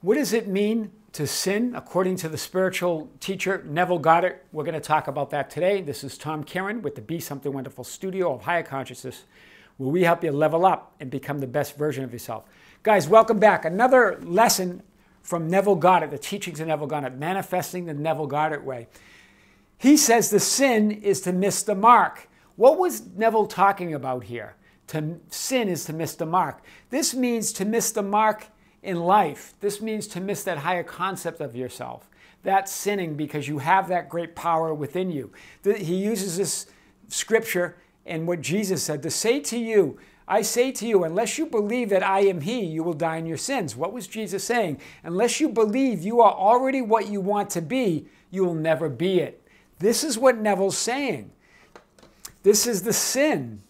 What does it mean to sin according to the spiritual teacher Neville Goddard? We're going to talk about that today. This is Tom Karen with the Be Something Wonderful Studio of Higher Consciousness, where we help you level up and become the best version of yourself. Guys, welcome back. Another lesson from Neville Goddard, the teachings of Neville Goddard, manifesting the Neville Goddard way. He says the sin is to miss the mark. What was Neville talking about here? To sin is to miss the mark. This means to miss the mark in life, this means to miss that higher concept of yourself. That sinning because you have that great power within you. He uses this scripture and what Jesus said to say to you, I say to you, unless you believe that I am He, you will die in your sins. What was Jesus saying? Unless you believe you are already what you want to be, you will never be it. This is what Neville's saying. This is the sin,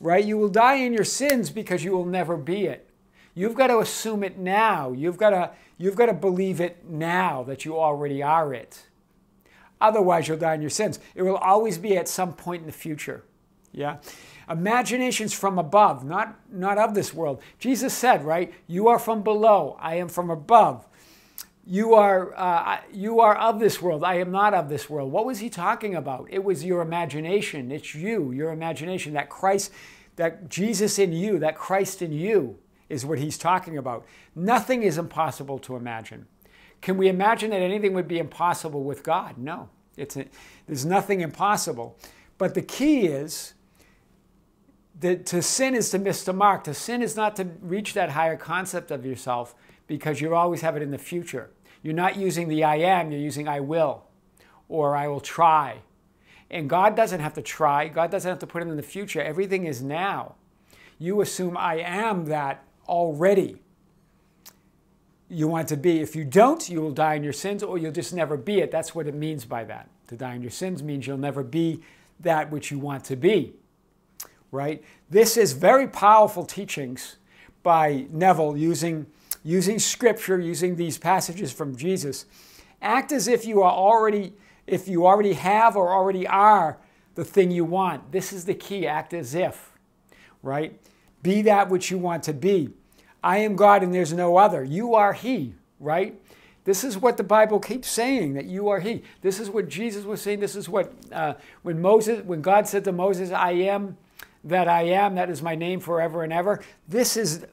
right? You will die in your sins because you will never be it. You've got to assume it now. You've got to, you've got to believe it now that you already are it. Otherwise, you'll die in your sins. It will always be at some point in the future. Yeah? Imaginations from above, not, not of this world. Jesus said, right? You are from below, I am from above. You are, uh, you are of this world, I am not of this world. What was he talking about? It was your imagination. It's you, your imagination, that Christ, that Jesus in you, that Christ in you is what he's talking about. Nothing is impossible to imagine. Can we imagine that anything would be impossible with God? No. It's a, there's nothing impossible. But the key is that to sin is to miss the mark. To sin is not to reach that higher concept of yourself because you always have it in the future. You're not using the I am, you're using I will or I will try. And God doesn't have to try, God doesn't have to put it in the future. Everything is now. You assume I am that already. You want to be. If you don't, you will die in your sins or you'll just never be it. That's what it means by that. To die in your sins means you'll never be that which you want to be, right? This is very powerful teachings by Neville using, using scripture, using these passages from Jesus. Act as if you are already, if you already have or already are the thing you want. This is the key. Act as if, right? Be that which you want to be. I am God and there's no other. You are He, right? This is what the Bible keeps saying that you are He. This is what Jesus was saying. This is what uh, when Moses, when God said to Moses, "I am that I am. That is my name forever and ever." This is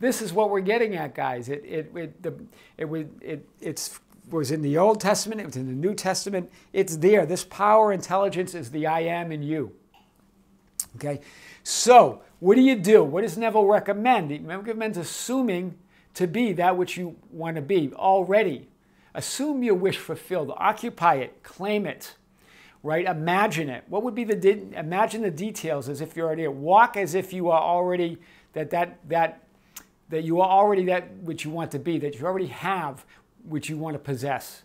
this is what we're getting at, guys. It it it the, it, it, it it's was in the Old Testament. It was in the New Testament. It's there. This power, intelligence is the I am in you. Okay, so what do you do? What does Neville recommend? He recommends assuming to be that which you want to be already. Assume your wish fulfilled. Occupy it. Claim it. Right? Imagine it. What would be the de- imagine the details as if you're already walk as if you are already that that that that you are already that which you want to be, that you already have which you want to possess.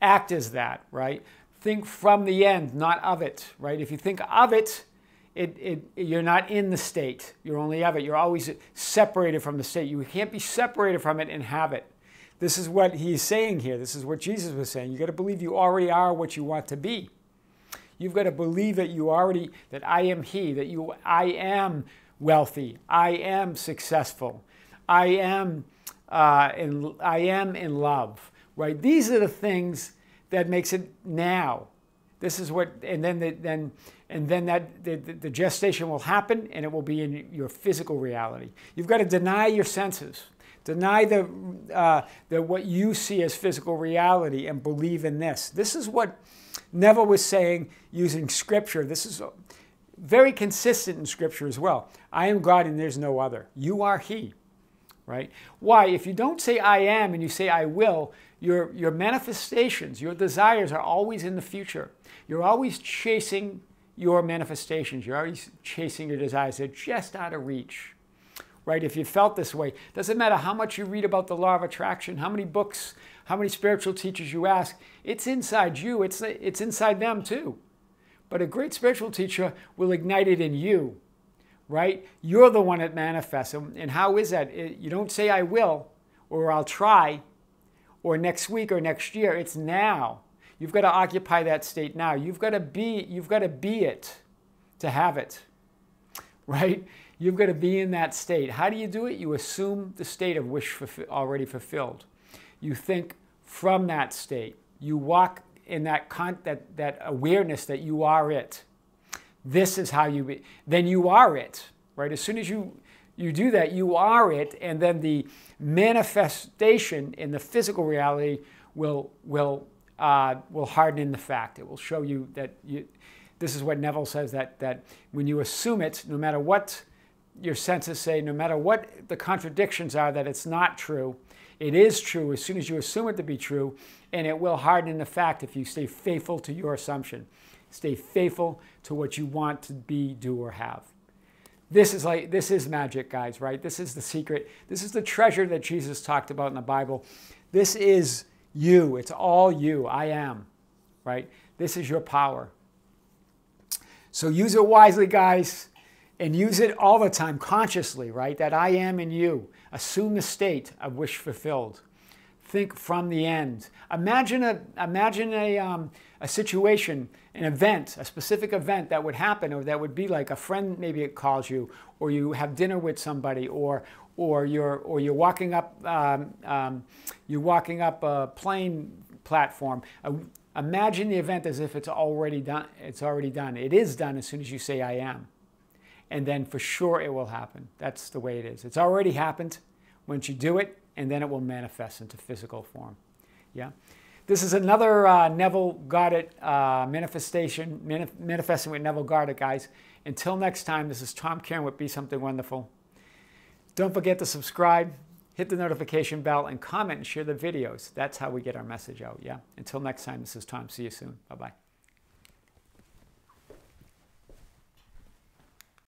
Act as that, right? Think from the end, not of it, right? If you think of it, it, it, you're not in the state. You're only of it. You're always separated from the state. You can't be separated from it and have it. This is what he's saying here. This is what Jesus was saying. You've got to believe you already are what you want to be. You've got to believe that you already, that I am he, that you, I am wealthy. I am successful. I am, uh, in, I am in love, right? These are the things that makes it now. This is what, and then, the, then and then that the, the, gestation will happen and it will be in your physical reality you've got to deny your senses deny the, uh, the what you see as physical reality and believe in this this is what neville was saying using scripture this is very consistent in scripture as well i am god and there's no other you are he right why if you don't say i am and you say i will your, your manifestations your desires are always in the future you're always chasing your manifestations. You're always chasing your desires. They're just out of reach, right? If you felt this way, doesn't matter how much you read about the law of attraction, how many books, how many spiritual teachers you ask, it's inside you, it's, it's inside them too. But a great spiritual teacher will ignite it in you, right? You're the one that manifests. And how is that? you don't say, I will, or I'll try, or next week, or next year. It's now. You've got to occupy that state now. You've got to be, you've got to be it to have it. Right? You've got to be in that state. How do you do it? You assume the state of wish already fulfilled. You think from that state. You walk in that, con- that, that awareness that you are it. This is how you be. Then you are it, right? As soon as you, you do that, you are it, and then the manifestation in the physical reality will, will uh, will harden in the fact. It will show you that you, this is what Neville says that, that when you assume it, no matter what your senses say, no matter what the contradictions are, that it's not true, it is true as soon as you assume it to be true, and it will harden in the fact if you stay faithful to your assumption. Stay faithful to what you want to be, do, or have. This is like this is magic, guys, right? This is the secret. This is the treasure that Jesus talked about in the Bible. This is you, it's all you. I am, right? This is your power. So use it wisely, guys, and use it all the time consciously, right? That I am in you. Assume the state of wish fulfilled. Think from the end. Imagine a, imagine a, um, a situation, an event, a specific event that would happen or that would be like a friend maybe it calls you or you have dinner with somebody or, or you're or you're walking up um, um, you're walking up a plane platform. Uh, imagine the event as if it's already done. It's already done. It is done as soon as you say I am, and then for sure it will happen. That's the way it is. It's already happened. Once you do it, and then it will manifest into physical form. Yeah. This is another uh, Neville Goddard uh, manifestation, manif- manifesting with Neville Goddard, guys. Until next time, this is Tom Karen with Be Something Wonderful. Don't forget to subscribe, hit the notification bell, and comment and share the videos. That's how we get our message out, yeah? Until next time, this is Tom. See you soon. Bye-bye.